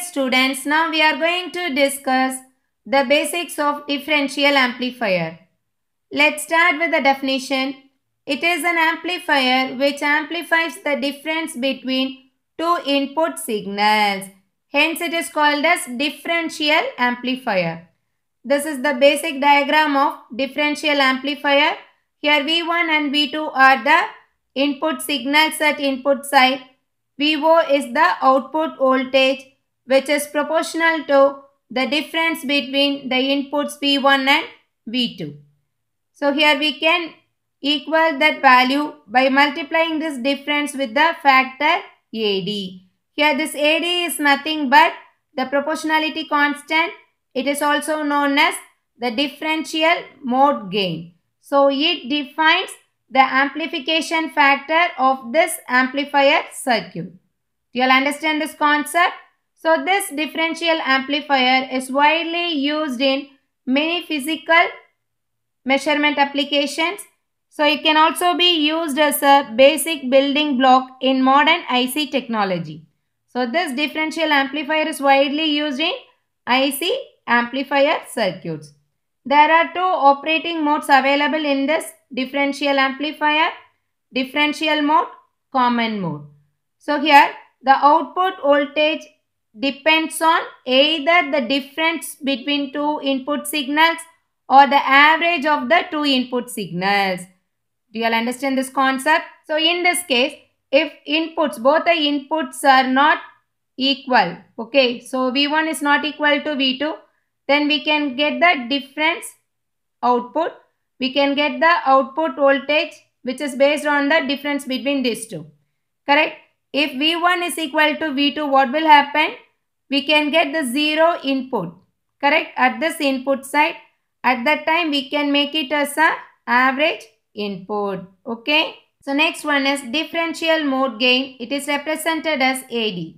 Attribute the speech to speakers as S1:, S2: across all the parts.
S1: students, now we are going to discuss the basics of differential amplifier. Let's start with the definition. It is an amplifier which amplifies the difference between two input signals. Hence it is called as differential amplifier. This is the basic diagram of differential amplifier. Here V1 and V2 are the input signals at input side. VO is the output voltage which is proportional to the difference between the inputs V1 and V2. So here we can equal that value by multiplying this difference with the factor AD. Here this AD is nothing but the proportionality constant. It is also known as the differential mode gain. So it defines the amplification factor of this amplifier circuit. Do you all understand this concept? So this differential amplifier is widely used in many physical measurement applications. So it can also be used as a basic building block in modern IC technology. So this differential amplifier is widely used in IC amplifier circuits. There are two operating modes available in this differential amplifier, differential mode, common mode. So here the output voltage depends on either the difference between two input signals or the average of the two input signals. Do you all understand this concept? So in this case, if inputs, both the inputs are not equal, okay, so V1 is not equal to V2, then we can get the difference output. We can get the output voltage which is based on the difference between these two, correct? If V1 is equal to V2, what will happen? We can get the 0 input, correct? At this input side, at that time we can make it as a average input, okay? So next one is differential mode gain. It is represented as AD.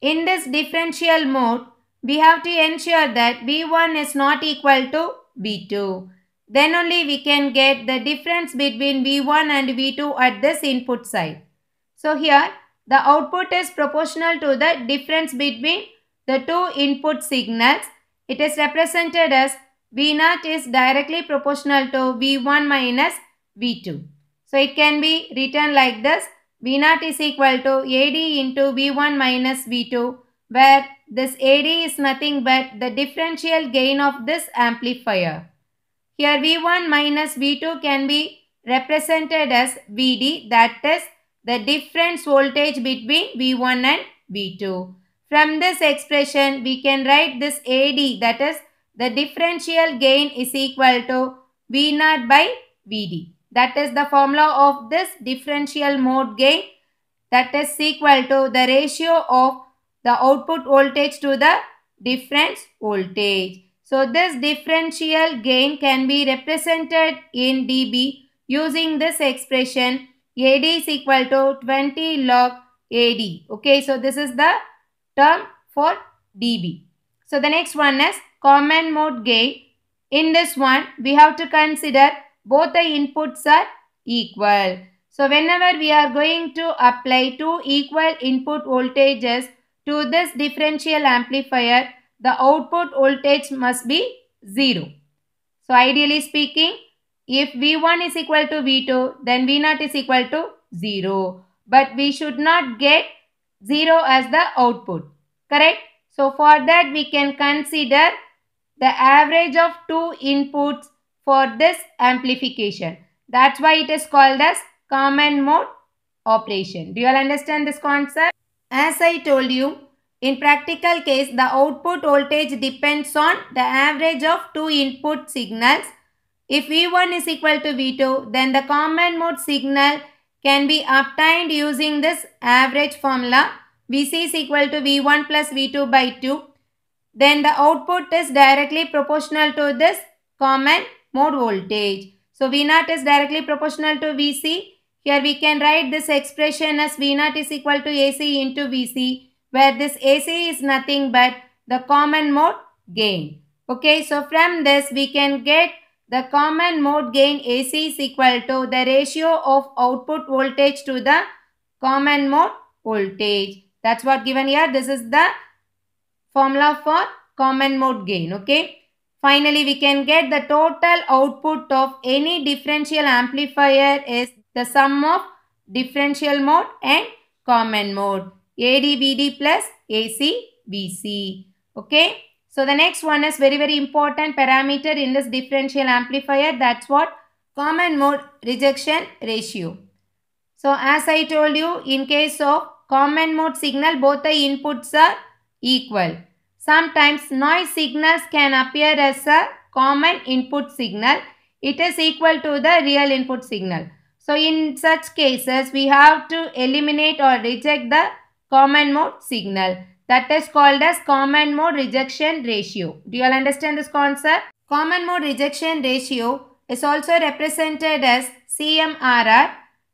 S1: In this differential mode, we have to ensure that V one is not equal to V 2 Then only we can get the difference between V1 and V2 at this input side. So here the output is proportional to the difference between the two input signals. It is represented as V0 is directly proportional to V1 minus V2. So it can be written like this. V0 is equal to AD into V1 minus V2 where this AD is nothing but the differential gain of this amplifier. Here V1 minus V2 can be represented as VD that is the difference voltage between V1 and V2. From this expression, we can write this AD that is the differential gain is equal to V0 by VD. That is the formula of this differential mode gain that is equal to the ratio of the output voltage to the difference voltage. So this differential gain can be represented in dB using this expression AD is equal to 20 log AD. Okay, so this is the term for dB. So the next one is common mode gain. In this one, we have to consider both the inputs are equal. So whenever we are going to apply two equal input voltages to this differential amplifier, the output voltage must be 0. So ideally speaking, if V1 is equal to V2, then V0 is equal to 0. But we should not get 0 as the output. Correct? So for that we can consider the average of two inputs for this amplification. That's why it is called as common mode operation. Do you all understand this concept? As I told you, in practical case, the output voltage depends on the average of two input signals if V1 is equal to V2, then the common mode signal can be obtained using this average formula. Vc is equal to V1 plus V2 by 2. Then the output is directly proportional to this common mode voltage. So V0 is directly proportional to Vc. Here we can write this expression as V0 is equal to AC into Vc where this AC is nothing but the common mode gain. Okay, so from this we can get the common mode gain AC is equal to the ratio of output voltage to the common mode voltage. That's what given here. This is the formula for common mode gain. Okay. Finally, we can get the total output of any differential amplifier is the sum of differential mode and common mode. ADBD plus ACBC. Okay. So the next one is very, very important parameter in this differential amplifier. That's what common mode rejection ratio. So as I told you, in case of common mode signal, both the inputs are equal. Sometimes noise signals can appear as a common input signal. It is equal to the real input signal. So in such cases, we have to eliminate or reject the common mode signal. That is called as common mode rejection ratio. Do you all understand this concept? Common mode rejection ratio is also represented as CMRR.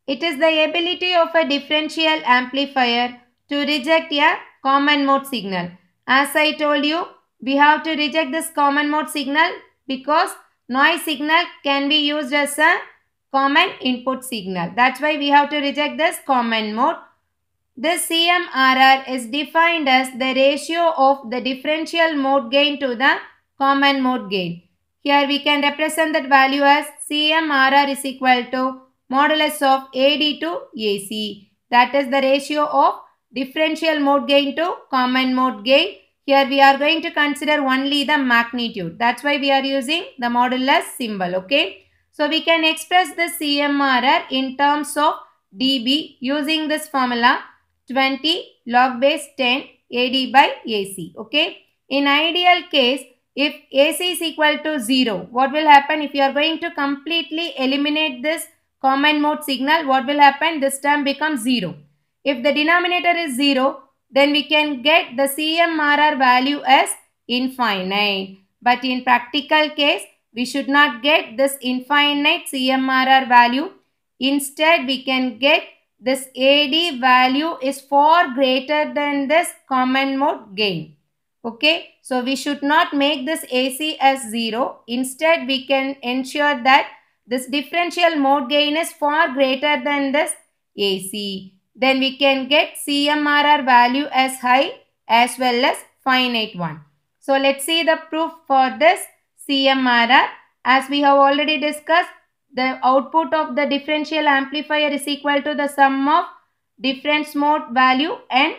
S1: It is the ability of a differential amplifier to reject a common mode signal. As I told you, we have to reject this common mode signal because noise signal can be used as a common input signal. That's why we have to reject this common mode the CMRR is defined as the ratio of the differential mode gain to the common mode gain. Here we can represent that value as CMRR is equal to modulus of AD to AC. That is the ratio of differential mode gain to common mode gain. Here we are going to consider only the magnitude. That's why we are using the modulus symbol. Okay. So we can express the CMRR in terms of dB using this formula 20 log base 10 AD by AC. Okay. In ideal case, if AC is equal to 0, what will happen if you are going to completely eliminate this common mode signal? What will happen? This term becomes 0. If the denominator is 0, then we can get the CMRR value as infinite. But in practical case, we should not get this infinite CMRR value. Instead, we can get this AD value is far greater than this common mode gain. Okay, so we should not make this AC as 0. Instead, we can ensure that this differential mode gain is far greater than this AC. Then we can get CMRR value as high as well as finite one. So let's see the proof for this CMRR. As we have already discussed, the output of the differential amplifier is equal to the sum of difference mode value and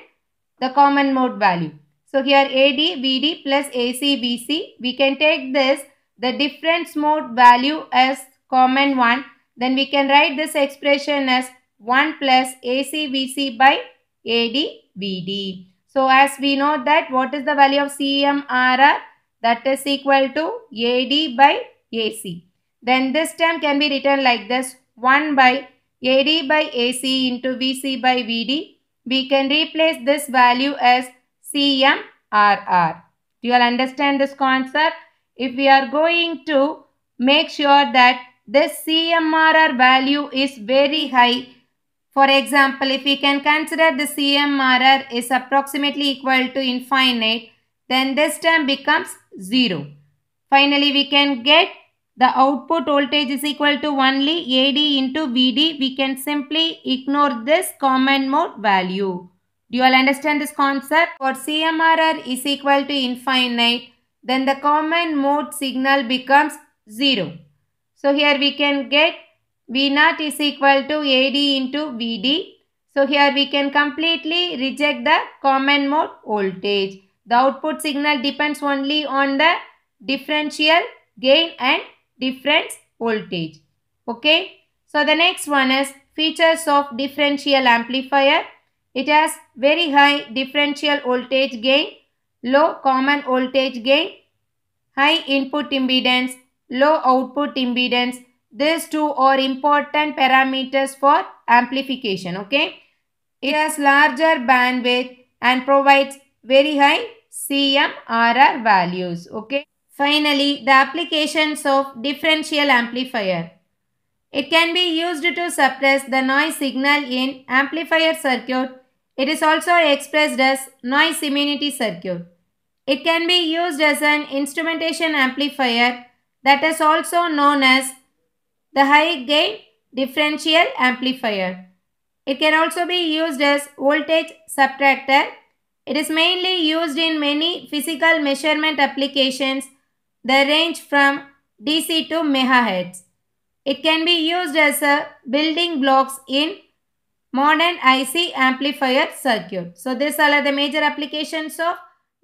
S1: the common mode value. So here AD, BD plus AC, BC. We can take this, the difference mode value as common one. Then we can write this expression as 1 plus AC, BC by AD, BD. So as we know that what is the value of CMRR? That is equal to AD by AC. Then this term can be written like this 1 by AD by AC into VC by VD. We can replace this value as CMRR. Do you all understand this concept? If we are going to make sure that this CMRR value is very high. For example, if we can consider the CMRR is approximately equal to infinite, then this term becomes 0. Finally, we can get the output voltage is equal to only AD into VD. We can simply ignore this common mode value. Do you all understand this concept? For CMRR is equal to infinite, then the common mode signal becomes 0. So here we can get V0 is equal to AD into VD. So here we can completely reject the common mode voltage. The output signal depends only on the differential gain and difference voltage. Okay. So the next one is features of differential amplifier. It has very high differential voltage gain, low common voltage gain, high input impedance, low output impedance. These two are important parameters for amplification. Okay. It has larger bandwidth and provides very high CMRR values. Okay. Finally, the applications of differential amplifier. It can be used to suppress the noise signal in amplifier circuit. It is also expressed as noise immunity circuit. It can be used as an instrumentation amplifier that is also known as the high gain differential amplifier. It can also be used as voltage subtractor. It is mainly used in many physical measurement applications they range from DC to megahertz. It can be used as a building blocks in modern IC amplifier circuit. So these are the major applications of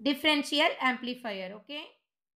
S1: differential amplifier. Okay.